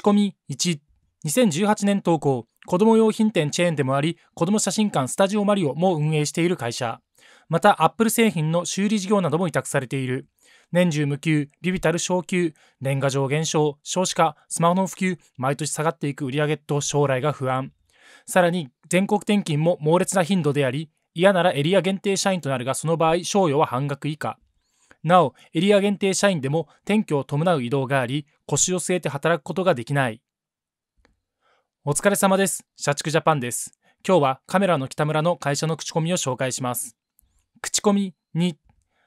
仕込み1 2018年投稿子供用品店チェーンでもあり子供写真館スタジオマリオも運営している会社またアップル製品の修理事業なども委託されている年中無休ビビタル昇給年賀状減少少子化スマホの普及毎年下がっていく売上と将来が不安さらに全国転勤も猛烈な頻度であり嫌ならエリア限定社員となるがその場合賞与は半額以下なお、エリア限定社員でも転居を伴う移動があり、腰を据えて働くことができない。お疲れ様です。社畜ジャパンです。今日はカメラの北村の会社の口コミを紹介します。口コミ2、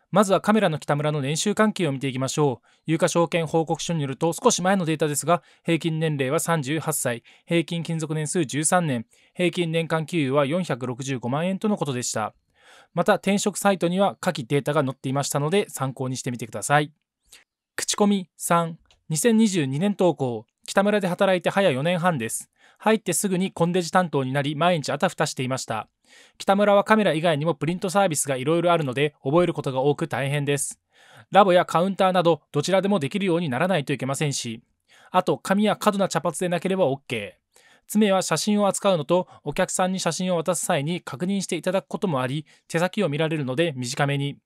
まずはカメラの北村の年収関係を見ていきましょう。有価証券報告書によると少し前のデータですが、平均年齢は38歳、平均勤続年数13年、平均年間給与は465万円とのことでした。また転職サイトには下記データが載っていましたので参考にしてみてください口コミ3 2022年投稿北村で働いて早4年半です入ってすぐにコンデジ担当になり毎日あたふたしていました北村はカメラ以外にもプリントサービスがいろいろあるので覚えることが多く大変ですラボやカウンターなどどちらでもできるようにならないといけませんしあと髪や過度な茶髪でなければ OK 爪は写真を扱うのとお客さんに写真を渡す際に確認していただくこともあり手先を見られるので短めに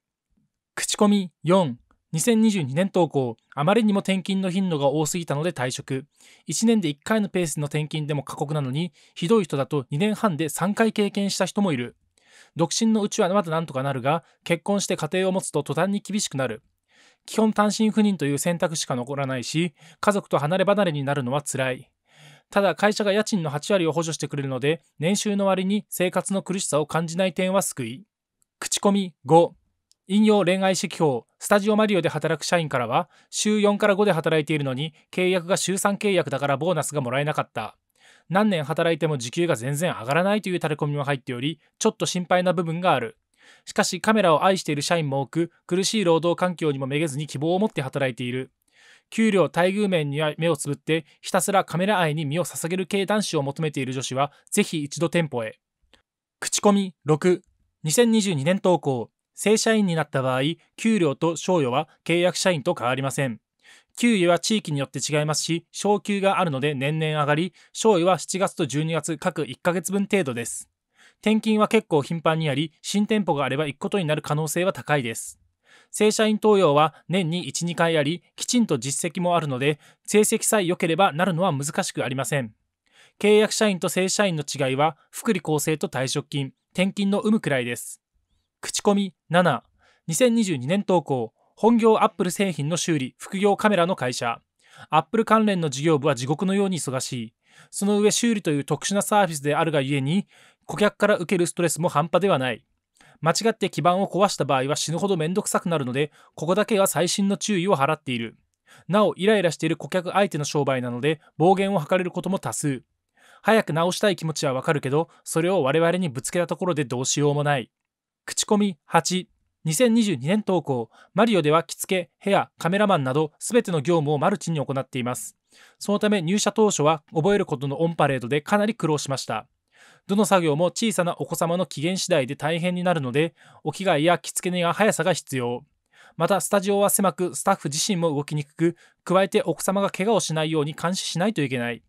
口コミ4 2022年投稿、あまりにも転勤の頻度が多すぎたので退職。1年で1回のペースの転勤でも過酷なのに、ひどい人だと2年半で3回経験した人もいる。独身のうちはまだなんとかなるが、結婚して家庭を持つと途端に厳しくなる。基本単身赴任という選択しか残らないし、家族と離れ離れになるのは辛い。ただ会社が家賃の8割を補助してくれるので、年収の割に生活の苦しさを感じない点は救い。口コミ5。引用恋愛指揮法、スタジオマリオで働く社員からは、週4から5で働いているのに、契約が週3契約だからボーナスがもらえなかった。何年働いても時給が全然上がらないというタレコミも入っており、ちょっと心配な部分がある。しかしカメラを愛している社員も多く、苦しい労働環境にもめげずに希望を持って働いている。給料待遇面には目をつぶってひたすらカメラ愛に身を捧げる系男子を求めている女子はぜひ一度店舗へ口コミ62022年投稿正社員になった場合給料と賞与は契約社員と変わりません給与は地域によって違いますし昇給があるので年々上がり賞与は7月と12月各1ヶ月分程度です転勤は結構頻繁にあり新店舗があれば行くことになる可能性は高いです正社員登用は年に1、2回あり、きちんと実績もあるので、成績さえ良ければなるのは難しくありません。契約社員と正社員の違いは、福利厚生と退職金、転勤の有無くらいです。口コミ7、2022年投稿、本業アップル製品の修理、副業カメラの会社。アップル関連の事業部は地獄のように忙しい。その上修理という特殊なサービスであるがゆえに、顧客から受けるストレスも半端ではない。間違って基盤を壊した場合は死ぬほどめんどくさくなるのでここだけは細心の注意を払っているなおイライラしている顧客相手の商売なので暴言を吐かれることも多数早く直したい気持ちはわかるけどそれを我々にぶつけたところでどうしようもない口コミ8 2022年投稿マリオでは着付け部屋カメラマンなど全ての業務をマルチに行っていますそのため入社当初は覚えることのオンパレードでかなり苦労しましたどの作業も小さなお子様の機嫌次第で大変になるので、お着替えや着付け根や速さが必要。また、スタジオは狭く、スタッフ自身も動きにくく、加えてお子様が怪我をしないように監視しないといけない。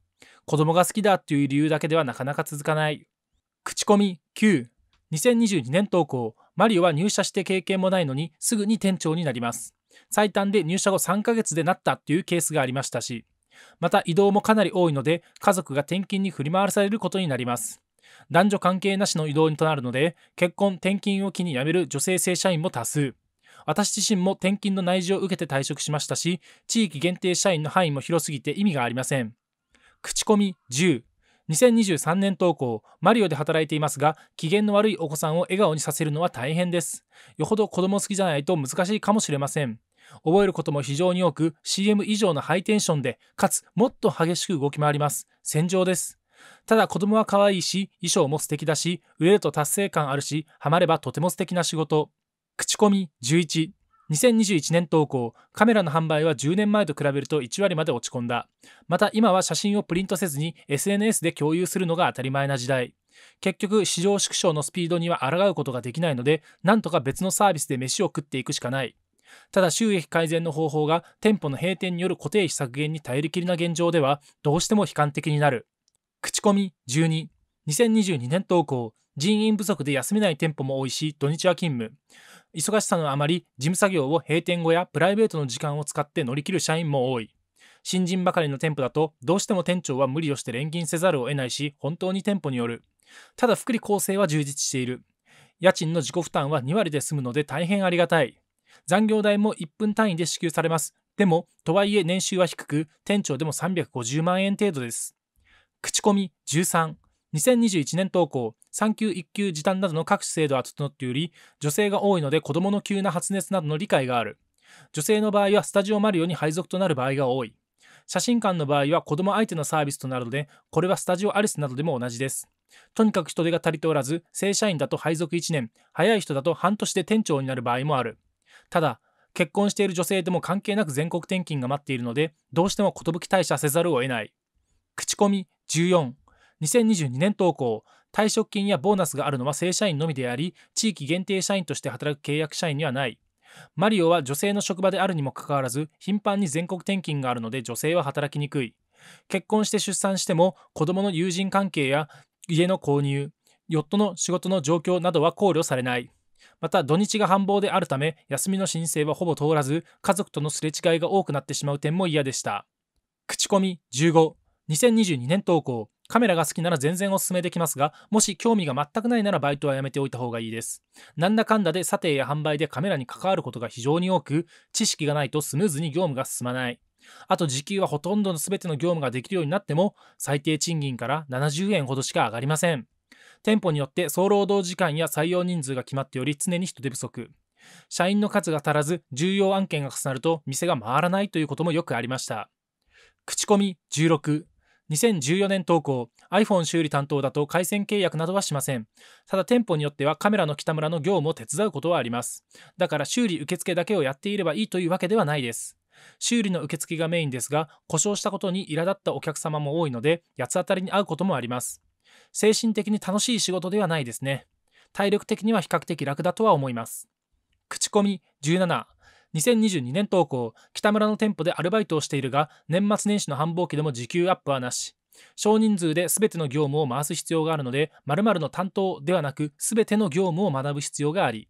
子供が好きだという理由だけではなかなか続かない。口コミ9。2022年投稿、マリオは入社して経験もないのに、すぐに店長になります。最短で入社後3ヶ月でなったというケースがありましたし、また移動もかなり多いので、家族が転勤に振り回されることになります。男女関係なしの移動となるので結婚転勤を機に辞める女性正社員も多数私自身も転勤の内示を受けて退職しましたし地域限定社員の範囲も広すぎて意味がありません口コミ10 2023年投稿マリオで働いていますが機嫌の悪いお子さんを笑顔にさせるのは大変ですよほど子供好きじゃないと難しいかもしれません覚えることも非常に多く CM 以上のハイテンションでかつもっと激しく動き回ります戦場ですただ子供は可愛いし、衣装も素敵だし、売れると達成感あるし、ハマればとても素敵な仕事。口コミ11。2021年投稿、カメラの販売は10年前と比べると1割まで落ち込んだ。また今は写真をプリントせずに SNS で共有するのが当たり前な時代。結局、市場縮小のスピードには抗うことができないので、なんとか別のサービスで飯を食っていくしかない。ただ収益改善の方法が店舗の閉店による固定費削減にえりきりな現状ではどうしても悲観的になる口コミ12、2022年投稿、人員不足で休めない店舗も多いし、土日は勤務。忙しさのあまり、事務作業を閉店後やプライベートの時間を使って乗り切る社員も多い。新人ばかりの店舗だと、どうしても店長は無理をして錬金せざるを得ないし、本当に店舗による。ただ、福利厚生は充実している。家賃の自己負担は2割で済むので大変ありがたい。残業代も1分単位で支給されます。でも、とはいえ年収は低く、店長でも350万円程度です。口コミ13、2021年投稿、産休育休時短などの各種制度は整っており、女性が多いので子供の急な発熱などの理解がある。女性の場合はスタジオマリオに配属となる場合が多い。写真館の場合は子供相手のサービスとなるので、これはスタジオアリスなどでも同じです。とにかく人手が足りておらず、正社員だと配属1年、早い人だと半年で店長になる場合もある。ただ、結婚している女性でも関係なく全国転勤が待っているので、どうしても寿退社せざるを得ない。口コミ14、2022年投稿、退職金やボーナスがあるのは正社員のみであり、地域限定社員として働く契約社員にはない。マリオは女性の職場であるにもかかわらず、頻繁に全国転勤があるので女性は働きにくい。結婚して出産しても、子供の友人関係や家の購入、ヨットの仕事の状況などは考慮されない。また土日が繁忙であるため休みの申請はほぼ通らず家族とのすれ違いが多くなってしまう点も嫌でした口コミ15 2022年投稿カメラが好きなら全然おすすめできますが、もし興味が全くないならバイトはやめておいた方がいいです。なんだかんだで査定や販売でカメラに関わることが非常に多く、知識がないとスムーズに業務が進まない。あと時給はほとんどの全ての業務ができるようになっても、最低賃金から70円ほどしか上がりません。店舗によって総労働時間や採用人数が決まっており、常に人手不足。社員の数が足らず、重要案件が重なると店が回らないということもよくありました。口コミ16 2014年投稿 iPhone 修理担当だと回線契約などはしませんただ店舗によってはカメラの北村の業務を手伝うことはありますだから修理受付だけをやっていればいいというわけではないです修理の受付がメインですが故障したことに苛立ったお客様も多いので八つ当たりに会うこともあります精神的に楽しい仕事ではないですね体力的には比較的楽だとは思います口コミ17 2022年投稿北村の店舗でアルバイトをしているが年末年始の繁忙期でも時給アップはなし少人数で全ての業務を回す必要があるので〇〇の担当ではなく全ての業務を学ぶ必要があり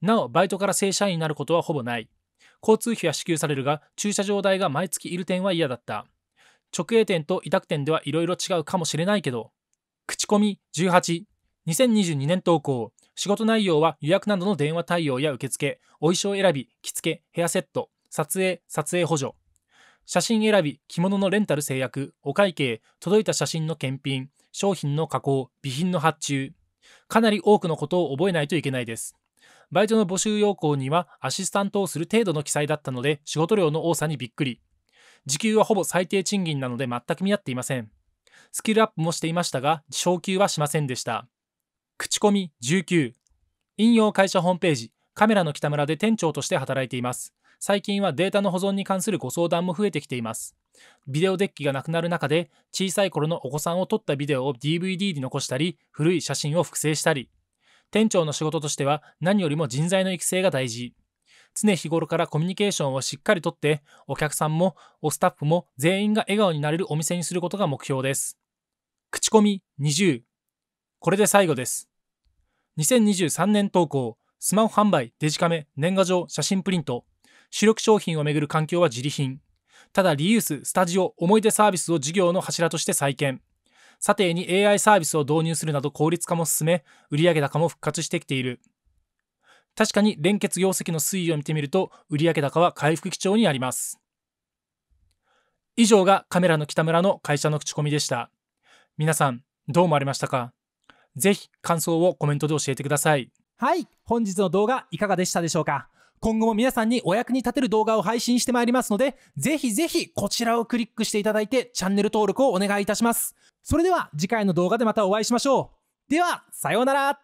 なおバイトから正社員になることはほぼない交通費は支給されるが駐車場代が毎月いる点は嫌だった直営店と委託店ではいろいろ違うかもしれないけど口コミ182022年投稿仕事内容は予約などの電話対応や受付、お衣装選び、着付け、ヘアセット、撮影、撮影補助、写真選び、着物のレンタル制約、お会計、届いた写真の検品、商品の加工、備品の発注、かなり多くのことを覚えないといけないです。バイトの募集要項にはアシスタントをする程度の記載だったので仕事量の多さにびっくり。時給はほぼ最低賃金なので全く見合っていません。スキルアップもしていましたが、昇給はしませんでした。口コミ19引用会社ホームページカメラの北村で店長として働いています最近はデータの保存に関するご相談も増えてきていますビデオデッキがなくなる中で小さい頃のお子さんを撮ったビデオを DVD に残したり古い写真を複製したり店長の仕事としては何よりも人材の育成が大事常日頃からコミュニケーションをしっかりとってお客さんもおスタッフも全員が笑顔になれるお店にすることが目標です口コミ20これで最後です2023年投稿スマホ販売デジカメ年賀状写真プリント主力商品をめぐる環境は自利品ただリユーススタジオ思い出サービスを事業の柱として再建査定に AI サービスを導入するなど効率化も進め売上高も復活してきている確かに連結業績の推移を見てみると売上高は回復基調にあります以上がカメラの北村の会社の口コミでした皆さんどう思われましたかぜひ感想をコメントで教えてください。はい、本日の動画いかがでしたでしょうか今後も皆さんにお役に立てる動画を配信してまいりますので、ぜひぜひこちらをクリックしていただいてチャンネル登録をお願いいたします。それでは次回の動画でまたお会いしましょう。では、さようなら